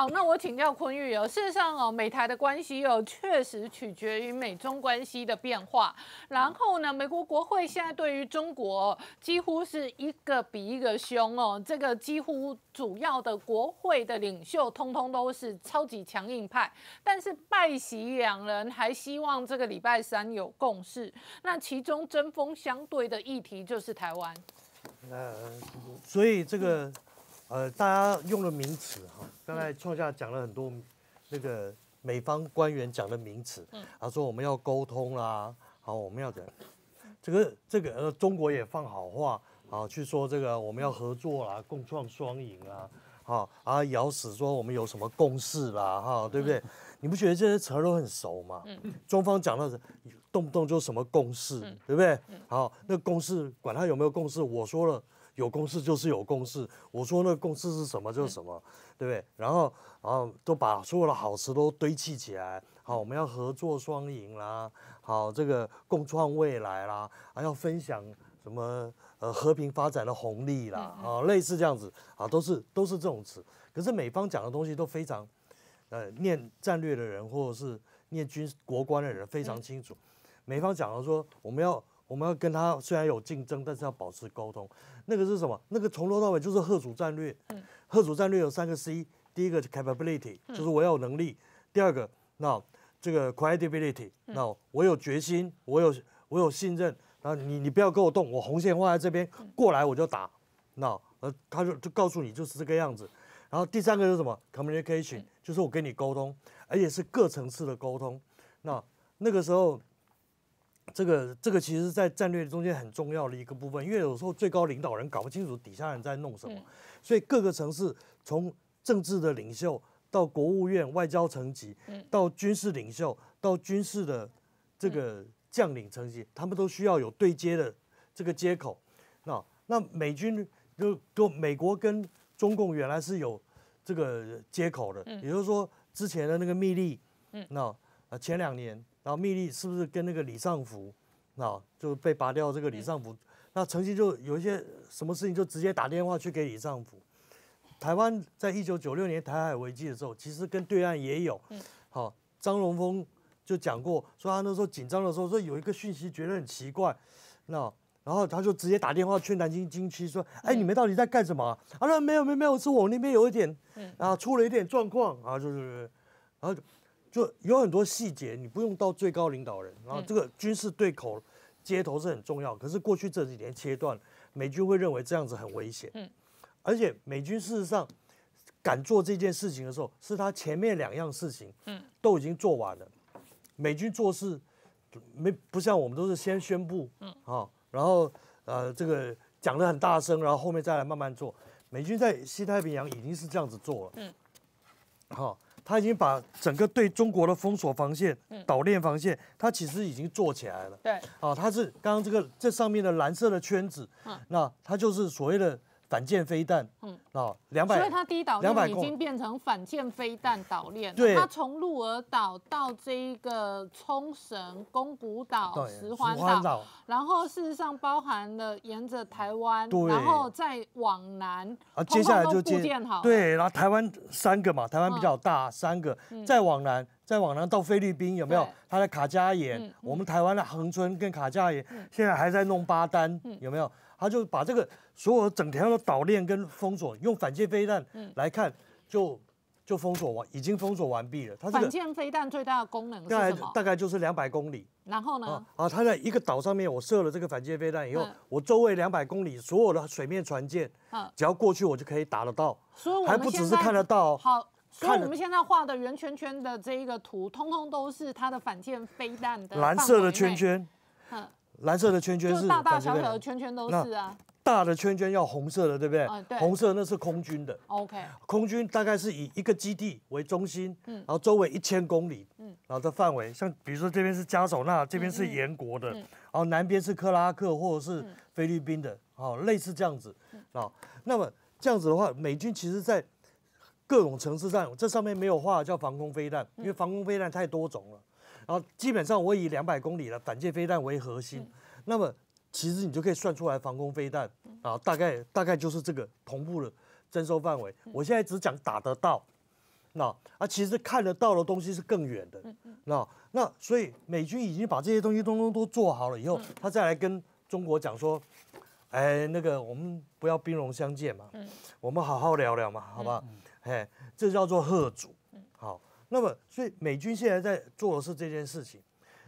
好，那我请教坤玉哦。事实上哦，美台的关系又确实取决于美中关系的变化。然后呢，美国国会现在对于中国几乎是一个比一个凶哦。这个几乎主要的国会的领袖，通通都是超级强硬派。但是拜席两人还希望这个礼拜三有共识。那其中针锋相对的议题就是台湾。呃，所以这个。呃，大家用的名词哈，刚才创下讲了很多那个美方官员讲的名词，他说我们要沟通啦，好，我们要怎，这个这个呃，中国也放好话啊，去说这个我们要合作啦，共创双赢啦，好啊，咬死说我们有什么共识啦，哈，对不对？你不觉得这些词儿都很熟吗？嗯，中方讲的是动不动就什么共识，对不对？好，那个共识管他有没有共识，我说了。有共识就是有共识，我说那个共识是什么就是什么，对不对？然后，然后都把所有的好词都堆砌起来。好，我们要合作双赢啦，好，这个共创未来啦，啊，要分享什么呃和平发展的红利啦，啊，类似这样子啊，都是都是这种词。可是美方讲的东西都非常，呃，念战略的人或者是念军国官的人非常清楚，美方讲的说我们要。我们要跟他虽然有竞争，但是要保持沟通。那个是什么？那个从头到尾就是贺主战略。嗯。贺主战略有三个 C，第一个 capability 就是我要有能力；第二个，那这个 credibility，那我有决心，我有我有信任。那你你不要跟我动，我红线画在这边，过来我就打。那呃，他就就告诉你就是这个样子。然后第三个是什么？communication 就是我跟你沟通，而且是各层次的沟通。那那个时候。这个这个其实，在战略中间很重要的一个部分，因为有时候最高领导人搞不清楚底下人在弄什么，所以各个城市从政治的领袖到国务院外交层级，到军事领袖到军事的这个将领层级，他们都需要有对接的这个接口。那那美军就跟美国跟中共原来是有这个接口的，也就是说之前的那个密嗯、那呃前两年。然后秘密是不是跟那个李尚福，啊，就被拔掉这个李尚福。那曾经就有一些什么事情，就直接打电话去给李尚福。台湾在一九九六年台海危机的时候，其实跟对岸也有。好，张荣峰就讲过，说他那时候紧张的时候，说有一个讯息觉得很奇怪，那然后他就直接打电话去南京军区说：“哎，你们到底在干什么？”他说：“没有，没有，没有，是我那边有一点，啊，出了一点状况啊，就是，然后。”就有很多细节，你不用到最高领导人，然后这个军事对口接头是很重要。可是过去这几年切断，美军会认为这样子很危险。嗯，而且美军事实上敢做这件事情的时候，是他前面两样事情，嗯，都已经做完了。美军做事没不像我们都是先宣布，嗯，然后呃这个讲得很大声，然后后面再来慢慢做。美军在西太平洋已经是这样子做了，嗯，好。他已经把整个对中国的封锁防线、岛链防线，他其实已经做起来了。对，啊，他是刚刚这个这上面的蓝色的圈子，那它就是所谓的。反舰飞弹，嗯，哦，两百，所以它第一岛链已经变成反舰飞弹岛链。对，它从鹿儿岛到这一个冲绳宫古岛、石环岛，然后事实上包含了沿着台湾，然后再往南，啊，接下来就接对，然后台湾三个嘛，台湾比较大，三个，再往南，再往南到菲律宾有没有？它的卡加延，我们台湾的恒春跟卡加延现在还在弄八单，有没有？他就把这个所有整条的岛链跟封锁用反舰飞弹来看，就就封锁完，已经封锁完毕了。它、这个反舰飞弹最大的功能大概大概就是两百公里。然后呢？啊，它在一个岛上面，我射了这个反舰飞弹以后，我周围两百公里所有的水面船舰，只要过去我就可以打得到。所以我们不只是看得到。好，所以我们现在画的圆圈圈的这一个图，通通都是它的反舰飞弹的蓝色的圈圈。蓝色的圈圈是大大小小的圈圈都是啊，大的圈圈要红色的，对不对？红色那是空军的。OK，空军大概是以一个基地为中心，嗯，然后周围一千公里，嗯，然后的范围，像比如说这边是加索纳，这边是延国的，然后南边是克拉克或者是菲律宾的，哦，类似这样子，啊，那么这样子的话，美军其实在各种城市上，这上面没有画叫防空飞弹，因为防空飞弹太多种了。然后基本上我以两百公里的反舰飞弹为核心，那么其实你就可以算出来防空飞弹啊，大概大概就是这个同步的征收范围。我现在只讲打得到，那啊其实看得到的东西是更远的，那那所以美军已经把这些东西通通都做好了以后，他再来跟中国讲说，哎那个我们不要兵戎相见嘛，我们好好聊聊嘛，好不好？哎，这叫做吓阻。那么，所以美军现在在做的是这件事情。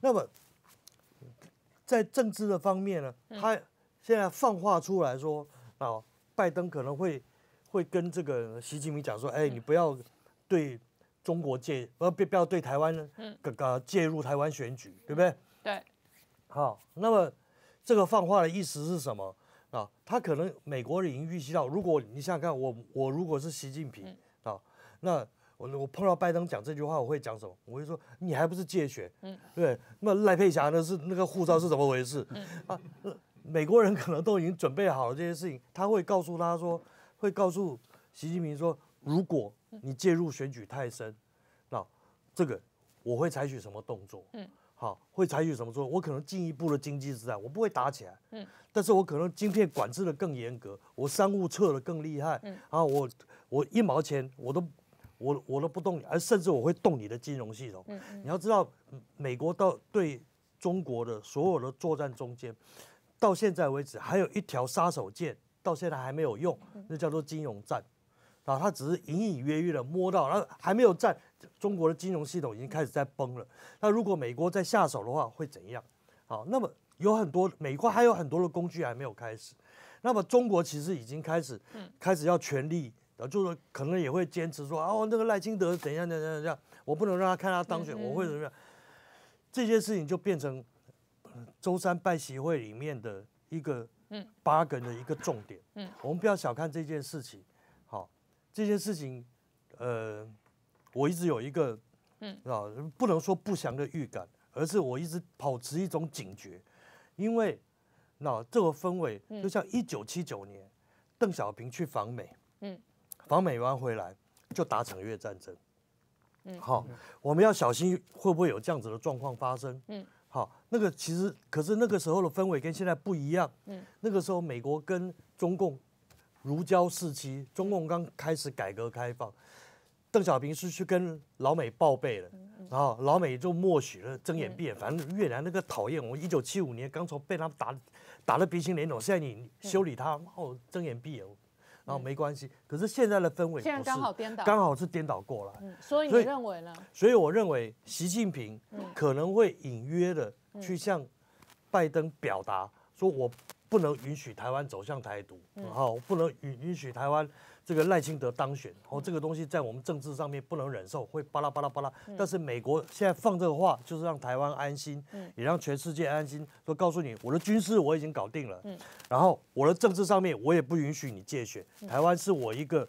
那么，在政治的方面呢，他现在放话出来说啊，拜登可能会会跟这个习近平讲说，哎，你不要对中国介，不要不要对台湾呢，介入台湾选举，对不对？对。好，那么这个放话的意思是什么？啊，他可能美国已经预期到，如果你想想看，我我如果是习近平啊，那。我我碰到拜登讲这句话，我会讲什么？我会说你还不是借选？对，那赖佩霞那是那个护照是怎么回事？啊，美国人可能都已经准备好了这些事情，他会告诉他说，会告诉习近平说，如果你介入选举太深，那这个我会采取什么动作？好，会采取什么做？我可能进一步的经济制裁，我不会打起来，嗯，但是我可能芯片管制的更严格，我商务撤的更厉害，啊，我我一毛钱我都。我我都不动你，而甚至我会动你的金融系统。你要知道，美国到对中国的所有的作战中间，到现在为止还有一条杀手锏，到现在还没有用，那叫做金融战。啊，他只是隐隐约约的摸到，然后还没有战中国的金融系统已经开始在崩了。那如果美国在下手的话，会怎样？好，那么有很多美国还有很多的工具还没有开始，那么中国其实已经开始，嗯，开始要全力。就是可能也会坚持说，哦，那个赖清德怎样怎样怎样，我不能让他看他当选，我会怎么样？这件事情就变成周三拜协会里面的一个嗯 bug 的一个重点。嗯，我们不要小看这件事情。好，这件事情，呃，我一直有一个嗯，啊，不能说不祥的预感，而是我一直保持一种警觉，因为那这个氛围就像一九七九年邓小平去访美，嗯。访美完回来就打场越战争，嗯，好，我们要小心会不会有这样子的状况发生，嗯，好，那个其实可是那个时候的氛围跟现在不一样，嗯，那个时候美国跟中共如胶似漆，中共刚开始改革开放，邓小平是去跟老美报备了，然后老美就默许了，睁眼闭眼，反正越南那个讨厌，我一九七五年刚从被他们打打的鼻青脸肿，现在你修理他，哦，睁眼闭眼。然后没关系，可是现在的氛围现在刚好颠倒，刚好是颠倒过来，所以你认为呢？所以我认为习近平可能会隐约的去向拜登表达。说我不能允许台湾走向台独，好，不能允允许台湾这个赖清德当选，好，这个东西在我们政治上面不能忍受，会巴拉巴拉巴拉。但是美国现在放这个话，就是让台湾安心，也让全世界安心，说告诉你，我的军事我已经搞定了，然后我的政治上面我也不允许你借选，台湾是我一个，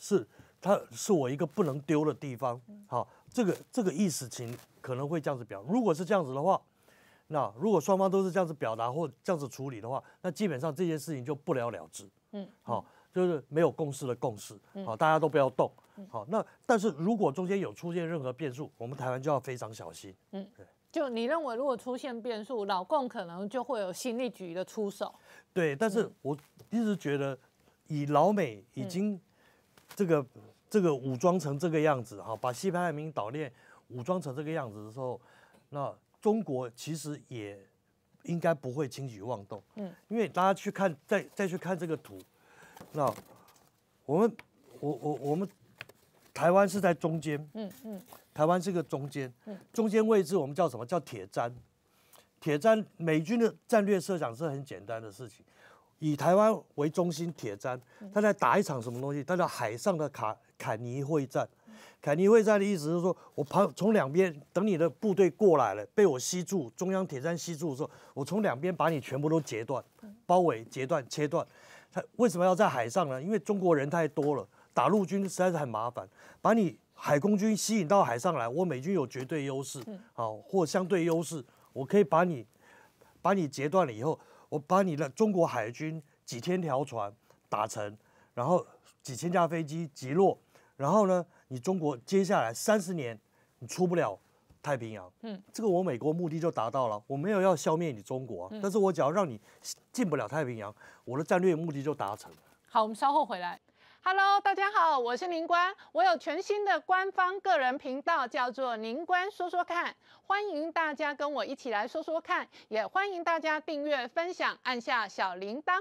是它是我一个不能丢的地方，好，这个这个意思，请可能会这样子表。如果是这样子的话。那如果双方都是这样子表达或这样子处理的话，那基本上这件事情就不了了之。嗯，好，就是没有共识的共识。好，大家都不要动。好，那但是如果中间有出现任何变数，我们台湾就要非常小心。嗯，就你认为如果出现变数，老共可能就会有新力局的出手。对，但是我一直觉得，以老美已经这个这个武装成这个样子哈，把西派平洋岛链武装成这个样子的时候，那。中国其实也应该不会轻举妄动，嗯，因为大家去看，再再去看这个图，那我们，我我我们台湾是在中间，嗯嗯，台湾是个中间，嗯，中间位置我们叫什么叫铁砧，铁砧美军的战略设想是很简单的事情，以台湾为中心铁砧，他在打一场什么东西？他叫海上的卡坎尼会战。凯尼会战的意思是说，我旁从两边等你的部队过来了，被我吸住，中央铁山吸住的时候，我从两边把你全部都截断、包围、截断、切断。他为什么要在海上呢？因为中国人太多了，打陆军实在是很麻烦。把你海空军吸引到海上来，我美军有绝对优势，好或相对优势，我可以把你把你截断了以后，我把你的中国海军几千条船打沉，然后几千架飞机击落，然后呢？你中国接下来三十年，你出不了太平洋。嗯，这个我美国目的就达到了。我没有要消灭你中国，但是我只要让你进不了太平洋，我的战略目的就达成了。好，我们稍后回来。Hello，大家好，我是宁官，我有全新的官方个人频道，叫做宁官说说看，欢迎大家跟我一起来说说看，也欢迎大家订阅、分享，按下小铃铛。